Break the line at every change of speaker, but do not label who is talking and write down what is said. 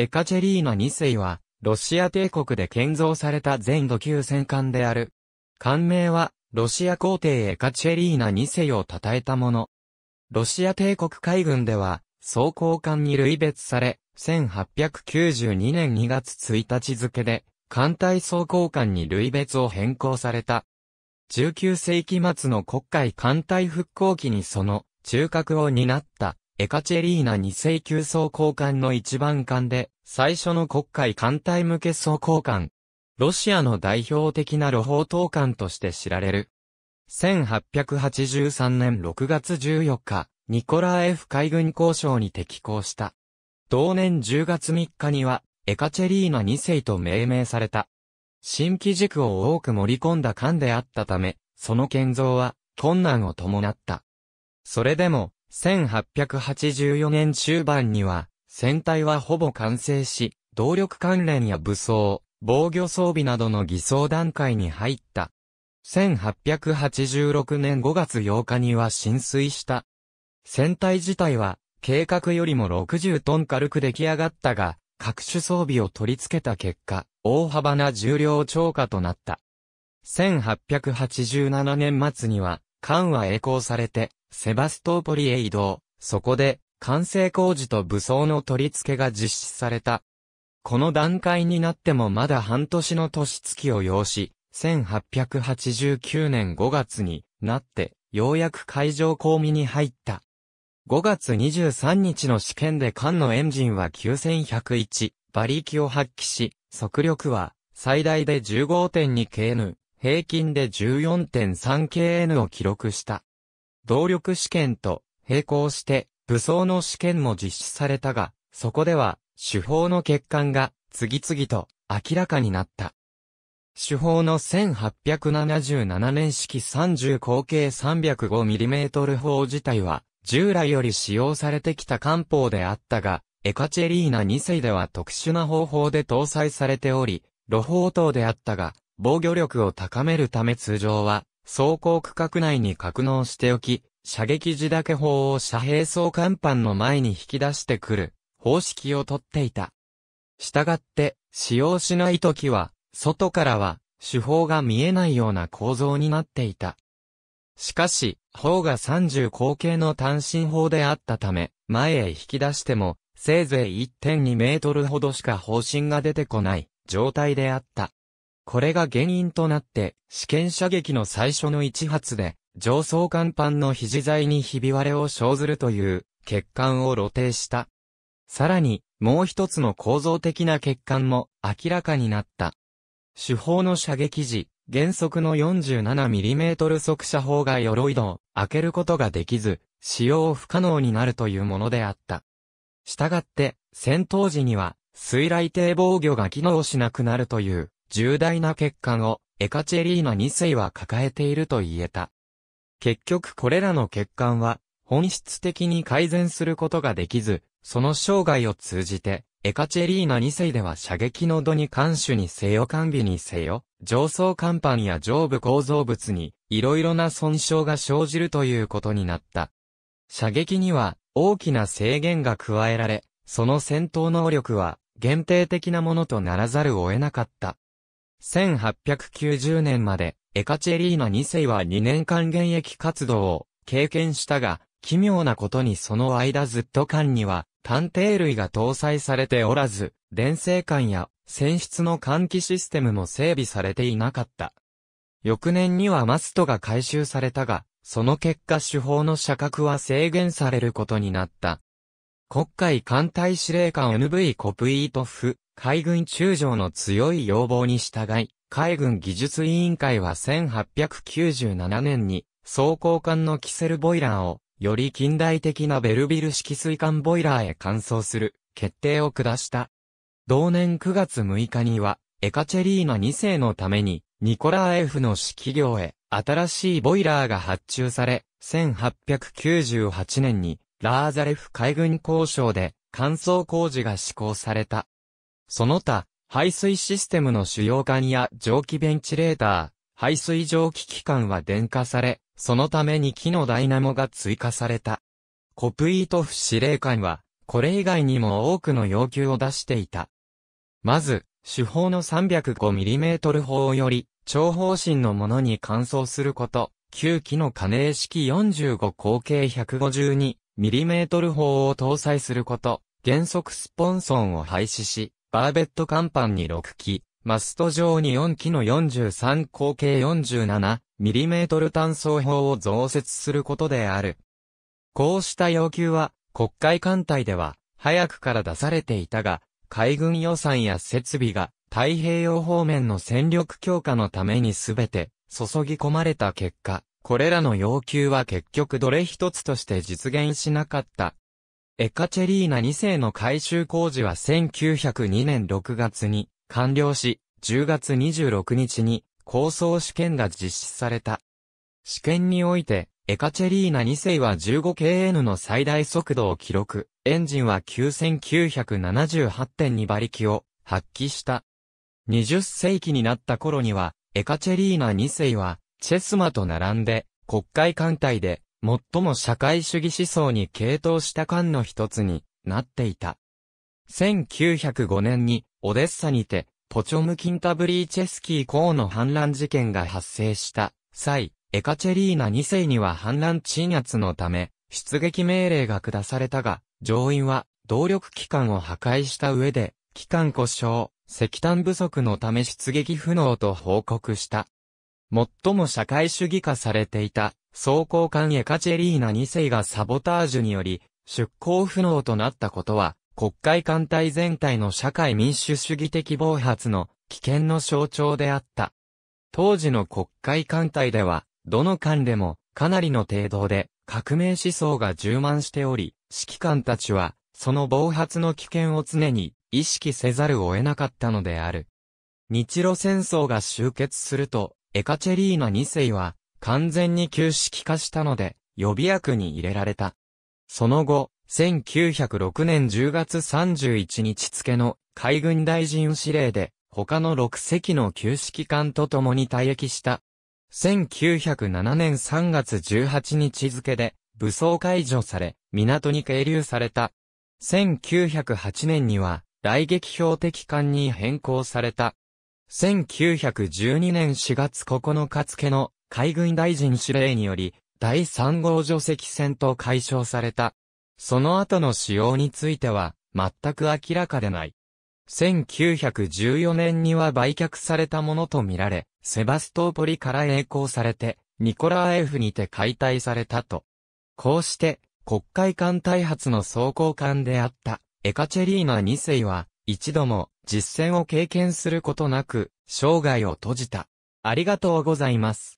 エカチェリーナ2世は、ロシア帝国で建造された全土級戦艦である。艦名は、ロシア皇帝エカチェリーナ2世を称えたもの。ロシア帝国海軍では、装甲艦に類別され、1892年2月1日付で、艦隊装甲艦に類別を変更された。19世紀末の国会艦隊復興期にその、中核を担ったエカチェリーナ2世級装甲艦の一番艦で、最初の黒海艦隊向け装甲艦。ロシアの代表的な路砲投艦として知られる。1883年6月14日、ニコラー F 海軍交渉に適行した。同年10月3日には、エカチェリーナ2世と命名された。新規軸を多く盛り込んだ艦であったため、その建造は困難を伴った。それでも、1884年中盤には、船体はほぼ完成し、動力関連や武装、防御装備などの偽装段階に入った。1886年5月8日には浸水した。船体自体は、計画よりも60トン軽く出来上がったが、各種装備を取り付けた結果、大幅な重量超過となった。1887年末には、艦は栄光されて、セバストーポリへ移動、そこで、完成工事と武装の取り付けが実施された。この段階になってもまだ半年の年月を要し、1889年5月になって、ようやく海上公務に入った。5月23日の試験で艦のエンジンは9101馬力を発揮し、速力は最大で 15.2kN 平均で 14.3kN を記録した。動力試験と並行して武装の試験も実施されたが、そこでは手法の欠陥が次々と明らかになった。手法の1877年式30口径 305mm 砲自体は従来より使用されてきた艦砲であったが、エカチェリーナ2世では特殊な方法で搭載されており、露砲等であったが、防御力を高めるため通常は、走行区画内に格納しておき、射撃時だけ砲を遮蔽装甲板の前に引き出してくる、方式をとっていた。したがって、使用しないときは、外からは、手法が見えないような構造になっていた。しかし、砲が30口径の単身砲であったため、前へ引き出しても、せいぜい1.2メートルほどしか方針が出てこない状態であった。これが原因となって、試験射撃の最初の一発で、上層甲板の肘材にひび割れを生ずるという、欠陥を露呈した。さらに、もう一つの構造的な欠陥も明らかになった。手法の射撃時、原則の 47mm 速射砲が鎧戸を開けることができず、使用不可能になるというものであった。したがって、戦闘時には、水雷堤防御が機能しなくなるという、重大な欠陥をエカチェリーナ2世は抱えていると言えた。結局これらの欠陥は本質的に改善することができず、その生涯を通じて、エカチェリーナ2世では射撃の度に艦首にせよ完備にせよ、上層甲板や上部構造物に、いろいろな損傷が生じるということになった。射撃には、大きな制限が加えられ、その戦闘能力は、限定的なものとならざるを得なかった。1890年まで、エカチェリーナ2世は2年間現役活動を経験したが、奇妙なことにその間ずっと間には、探偵類が搭載されておらず、電生管や船室の換気システムも整備されていなかった。翌年にはマストが回収されたが、その結果手法の射角は制限されることになった。国会艦隊司令官 NV コプイートフ、海軍中将の強い要望に従い、海軍技術委員会は1897年に、装甲艦のキセルボイラーを、より近代的なベルビル式水管ボイラーへ換装する、決定を下した。同年9月6日には、エカチェリーナ2世のために、ニコラー F の指揮業へ、新しいボイラーが発注され、1898年に、ラーザレフ海軍交渉で乾燥工事が施行された。その他、排水システムの主要管や蒸気ベンチレーター、排水蒸気機関は電化され、そのために木のダイナモが追加された。コプイートフ司令官は、これ以外にも多くの要求を出していた。まず、手法の 305mm 砲より、長方針のものに乾燥すること、旧機の加齢式45口径152、ミリメートル砲を搭載すること、原則スポンソンを廃止し、バーベット甲板に6機、マスト上に4機の43口径 47mm 単装砲を増設することである。こうした要求は、国会艦隊では、早くから出されていたが、海軍予算や設備が、太平洋方面の戦力強化のためにすべて、注ぎ込まれた結果、これらの要求は結局どれ一つとして実現しなかった。エカチェリーナ2世の改修工事は1902年6月に完了し、10月26日に構想試験が実施された。試験において、エカチェリーナ2世は 15kn の最大速度を記録、エンジンは9978.2馬力を発揮した。20世紀になった頃には、エカチェリーナ2世は、チェスマと並んで、国会艦隊で、最も社会主義思想に傾倒した艦の一つになっていた。1905年に、オデッサにて、ポチョムキンタブリーチェスキー公の反乱事件が発生した際、エカチェリーナ2世には反乱鎮圧のため、出撃命令が下されたが、上院は動力機関を破壊した上で、機関故障、石炭不足のため出撃不能と報告した。最も社会主義化されていた、総甲艦エカチェリーナ2世がサボタージュにより、出向不能となったことは、国会艦隊全体の社会民主主義的暴発の危険の象徴であった。当時の国会艦隊では、どの艦でも、かなりの程度で、革命思想が充満しており、指揮官たちは、その暴発の危険を常に意識せざるを得なかったのである。日露戦争が終結すると、エカチェリーナ2世は、完全に旧式化したので、予備役に入れられた。その後、1906年10月31日付の海軍大臣指令で、他の6隻の旧式艦と共に退役した。1907年3月18日付で、武装解除され、港に係留された。1908年には、来撃標的艦に変更された。1912年4月9日付の海軍大臣指令により、第3号除籍戦と解消された。その後の使用については、全く明らかでない。1914年には売却されたものとみられ、セバストーポリから栄光されて、ニコラーエフにて解体されたと。こうして、国会艦開発の装甲艦であった、エカチェリーナ2世は、一度も実践を経験することなく、生涯を閉じた。ありがとうございます。